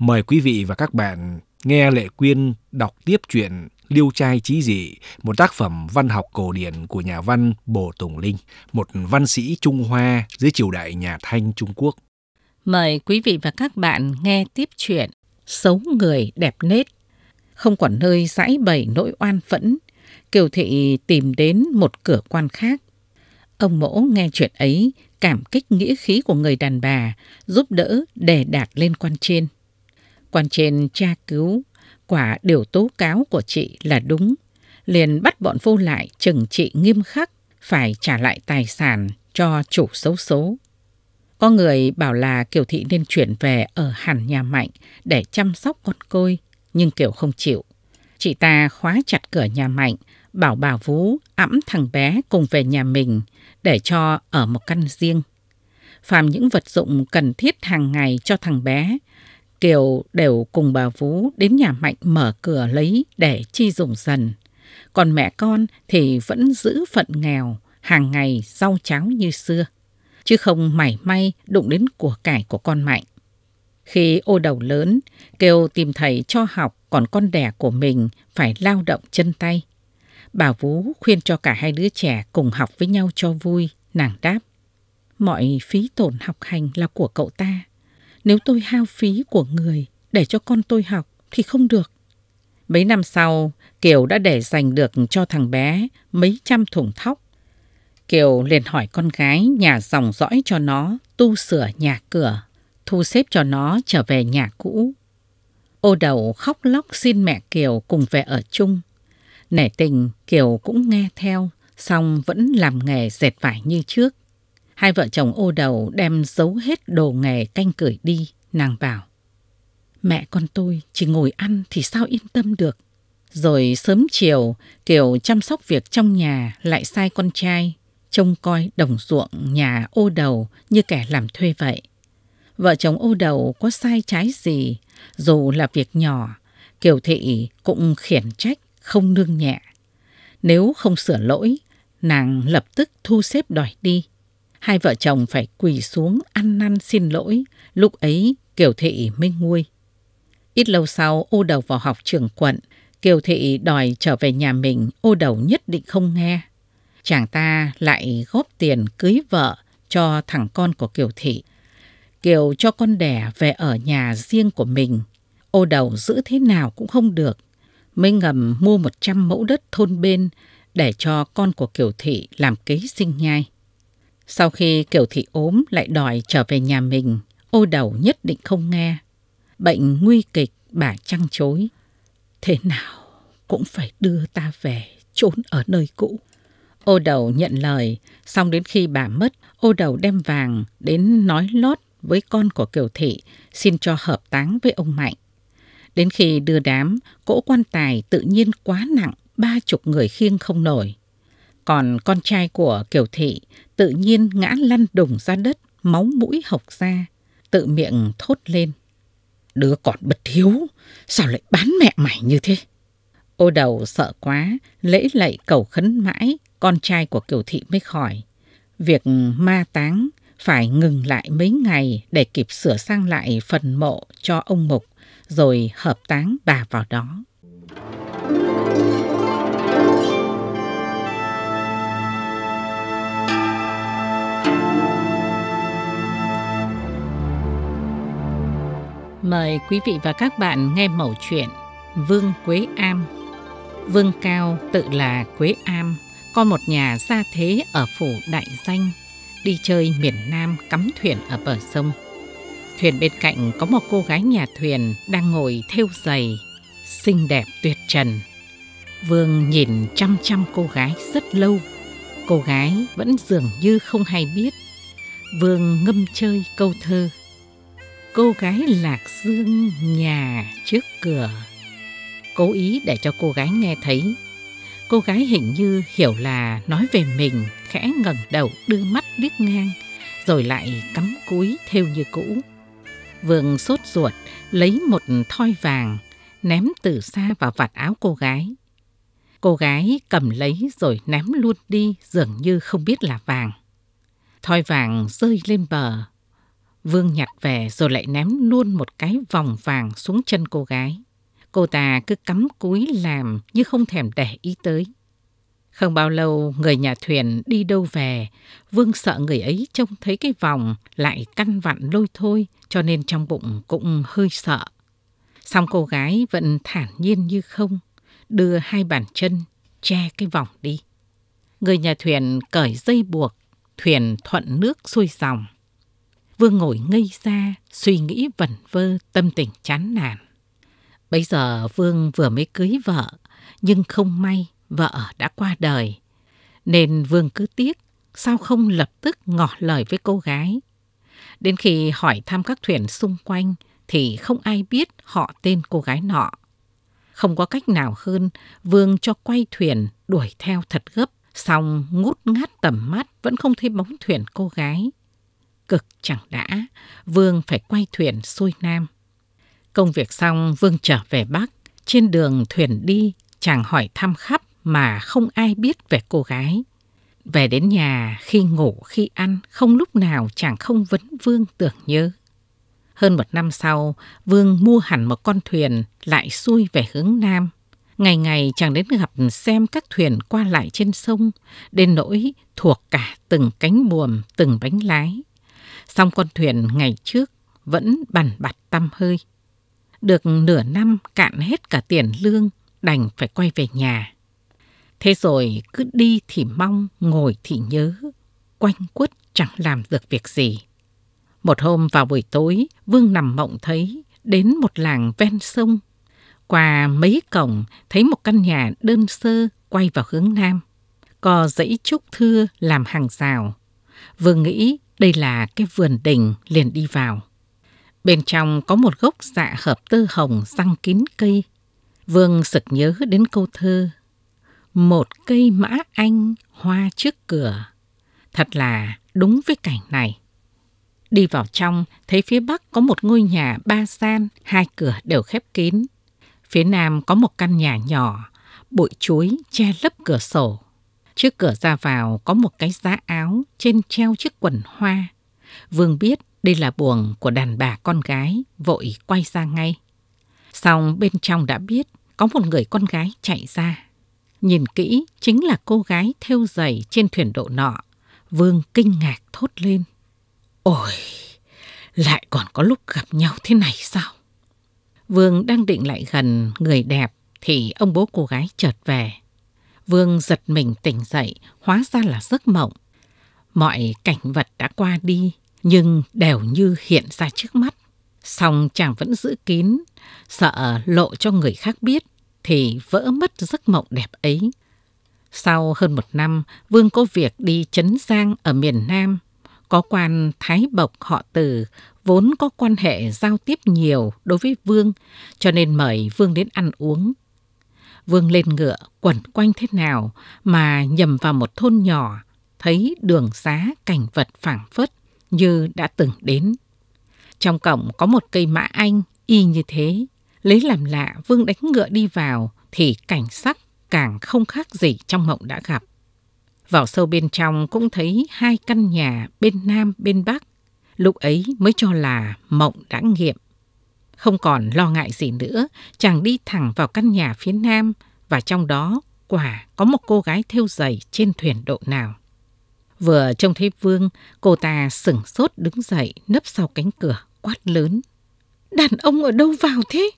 Mời quý vị và các bạn nghe Lệ Quyên đọc tiếp chuyện Liêu trai trí dị, một tác phẩm văn học cổ điển của nhà văn Bồ Tùng Linh, một văn sĩ Trung Hoa dưới triều đại nhà Thanh Trung Quốc. Mời quý vị và các bạn nghe tiếp chuyện Xấu người đẹp nết. Không còn nơi giải bày nỗi oan phẫn, Kiều Thị tìm đến một cửa quan khác. Ông mỗ nghe chuyện ấy, cảm kích nghĩa khí của người đàn bà, giúp đỡ để đạt lên quan trên. Quan trên tra cứu, quả điều tố cáo của chị là đúng. Liền bắt bọn vô lại trừng trị nghiêm khắc, phải trả lại tài sản cho chủ xấu số. Có người bảo là Kiều Thị nên chuyển về ở hẳn nhà Mạnh để chăm sóc con côi, nhưng Kiều không chịu. Chị ta khóa chặt cửa nhà Mạnh, bảo bà Vũ ẵm thằng bé cùng về nhà mình để cho ở một căn riêng. Phàm những vật dụng cần thiết hàng ngày cho thằng bé Kiều đều cùng bà Vú đến nhà Mạnh mở cửa lấy để chi dùng dần. Còn mẹ con thì vẫn giữ phận nghèo, hàng ngày rau cháo như xưa, chứ không mảy may đụng đến của cải của con Mạnh. Khi ô đầu lớn, Kiều tìm thầy cho học còn con đẻ của mình phải lao động chân tay. Bà Vú khuyên cho cả hai đứa trẻ cùng học với nhau cho vui, nàng đáp. Mọi phí tổn học hành là của cậu ta, nếu tôi hao phí của người để cho con tôi học thì không được. Mấy năm sau, Kiều đã để dành được cho thằng bé mấy trăm thùng thóc. Kiều liền hỏi con gái nhà dòng dõi cho nó tu sửa nhà cửa, thu xếp cho nó trở về nhà cũ. Ô đầu khóc lóc xin mẹ Kiều cùng về ở chung. Nể tình, Kiều cũng nghe theo, xong vẫn làm nghề dệt vải như trước. Hai vợ chồng ô đầu đem giấu hết đồ nghề canh cửi đi, nàng bảo. Mẹ con tôi chỉ ngồi ăn thì sao yên tâm được. Rồi sớm chiều, Kiều chăm sóc việc trong nhà lại sai con trai, trông coi đồng ruộng nhà ô đầu như kẻ làm thuê vậy. Vợ chồng ô đầu có sai trái gì, dù là việc nhỏ, Kiều Thị cũng khiển trách không nương nhẹ. Nếu không sửa lỗi, nàng lập tức thu xếp đòi đi. Hai vợ chồng phải quỳ xuống ăn năn xin lỗi, lúc ấy Kiều Thị mới nguôi. Ít lâu sau ô đầu vào học trường quận, Kiều Thị đòi trở về nhà mình, ô đầu nhất định không nghe. Chàng ta lại góp tiền cưới vợ cho thằng con của Kiều Thị. Kiều cho con đẻ về ở nhà riêng của mình. Ô đầu giữ thế nào cũng không được. Mới ngầm mua 100 mẫu đất thôn bên để cho con của Kiều Thị làm kế sinh nhai. Sau khi Kiều Thị ốm lại đòi trở về nhà mình, ô đầu nhất định không nghe. Bệnh nguy kịch bà trăng chối. Thế nào cũng phải đưa ta về trốn ở nơi cũ. Ô đầu nhận lời, xong đến khi bà mất, ô đầu đem vàng đến nói lót với con của Kiều Thị xin cho hợp táng với ông Mạnh. Đến khi đưa đám, cỗ quan tài tự nhiên quá nặng, ba chục người khiêng không nổi. Còn con trai của Kiều Thị tự nhiên ngã lăn đùng ra đất, máu mũi hộc ra, tự miệng thốt lên. Đứa con bất hiếu, sao lại bán mẹ mày như thế? Ô đầu sợ quá, lễ lạy cầu khấn mãi, con trai của Kiều Thị mới khỏi. Việc ma táng phải ngừng lại mấy ngày để kịp sửa sang lại phần mộ cho ông Mục, rồi hợp táng bà vào đó. mời quý vị và các bạn nghe mẫu chuyện Vương Quế Am. Vương Cao tự là Quế Am, con một nhà gia thế ở phủ Đại Danh, đi chơi miền Nam cắm thuyền ở bờ sông. Thuyền bên cạnh có một cô gái nhà thuyền đang ngồi thêu giày, xinh đẹp tuyệt trần. Vương nhìn chăm chăm cô gái rất lâu, cô gái vẫn dường như không hay biết. Vương ngâm chơi câu thơ cô gái lạc dương nhà trước cửa cố ý để cho cô gái nghe thấy cô gái hình như hiểu là nói về mình khẽ ngẩng đầu đưa mắt liếc ngang rồi lại cắm cúi theo như cũ vương sốt ruột lấy một thoi vàng ném từ xa vào vạt áo cô gái cô gái cầm lấy rồi ném luôn đi dường như không biết là vàng thoi vàng rơi lên bờ Vương nhặt về rồi lại ném luôn một cái vòng vàng xuống chân cô gái. Cô ta cứ cắm cúi làm như không thèm để ý tới. Không bao lâu người nhà thuyền đi đâu về, Vương sợ người ấy trông thấy cái vòng lại căn vặn lôi thôi cho nên trong bụng cũng hơi sợ. Xong cô gái vẫn thản nhiên như không, đưa hai bàn chân che cái vòng đi. Người nhà thuyền cởi dây buộc, thuyền thuận nước xuôi dòng. Vương ngồi ngây ra, suy nghĩ vẩn vơ, tâm tình chán nản. Bây giờ Vương vừa mới cưới vợ, nhưng không may vợ đã qua đời. Nên Vương cứ tiếc, sao không lập tức ngỏ lời với cô gái. Đến khi hỏi thăm các thuyền xung quanh thì không ai biết họ tên cô gái nọ. Không có cách nào hơn, Vương cho quay thuyền đuổi theo thật gấp, xong ngút ngát tầm mắt vẫn không thấy bóng thuyền cô gái cực chẳng đã, Vương phải quay thuyền xuôi Nam. Công việc xong, Vương trở về Bắc, trên đường thuyền đi, chàng hỏi thăm khắp mà không ai biết về cô gái. Về đến nhà, khi ngủ, khi ăn, không lúc nào chàng không vấn Vương tưởng nhớ. Hơn một năm sau, Vương mua hẳn một con thuyền lại xuôi về hướng Nam. Ngày ngày chàng đến gặp xem các thuyền qua lại trên sông, đến nỗi thuộc cả từng cánh buồm, từng bánh lái. Song con thuyền ngày trước vẫn bằn bặt tâm hơi. Được nửa năm cạn hết cả tiền lương, đành phải quay về nhà. Thế rồi cứ đi thì mong, ngồi thì nhớ, quanh quất chẳng làm được việc gì. Một hôm vào buổi tối, Vương nằm mộng thấy đến một làng ven sông. Qua mấy cổng thấy một căn nhà đơn sơ quay vào hướng nam. Có dãy trúc thưa làm hàng rào. Vương nghĩ đây là cái vườn đình liền đi vào. Bên trong có một gốc dạ hợp tư hồng răng kín cây. Vương sực nhớ đến câu thơ Một cây mã anh hoa trước cửa. Thật là đúng với cảnh này. Đi vào trong, thấy phía bắc có một ngôi nhà ba gian, hai cửa đều khép kín. Phía nam có một căn nhà nhỏ, bụi chuối che lấp cửa sổ. Trước cửa ra vào có một cái giá áo trên treo chiếc quần hoa. Vương biết đây là buồng của đàn bà con gái, vội quay ra ngay. Xong bên trong đã biết có một người con gái chạy ra. Nhìn kỹ chính là cô gái theo giày trên thuyền độ nọ. Vương kinh ngạc thốt lên. Ôi, lại còn có lúc gặp nhau thế này sao? Vương đang định lại gần người đẹp thì ông bố cô gái chợt về. Vương giật mình tỉnh dậy, hóa ra là giấc mộng. Mọi cảnh vật đã qua đi, nhưng đều như hiện ra trước mắt. Song chàng vẫn giữ kín, sợ lộ cho người khác biết thì vỡ mất giấc mộng đẹp ấy. Sau hơn một năm, Vương có việc đi chấn giang ở miền Nam. Có quan Thái Bộc họ Từ vốn có quan hệ giao tiếp nhiều đối với Vương, cho nên mời Vương đến ăn uống Vương lên ngựa quẩn quanh thế nào mà nhầm vào một thôn nhỏ, thấy đường xá cảnh vật phảng phất như đã từng đến. Trong cổng có một cây mã anh y như thế, lấy làm lạ Vương đánh ngựa đi vào thì cảnh sắc càng không khác gì trong mộng đã gặp. Vào sâu bên trong cũng thấy hai căn nhà bên nam bên bắc, lúc ấy mới cho là mộng đã nghiệm. Không còn lo ngại gì nữa, chàng đi thẳng vào căn nhà phía nam và trong đó quả có một cô gái thêu giày trên thuyền độ nào. Vừa trông thấy Vương, cô ta sửng sốt đứng dậy nấp sau cánh cửa quát lớn. Đàn ông ở đâu vào thế?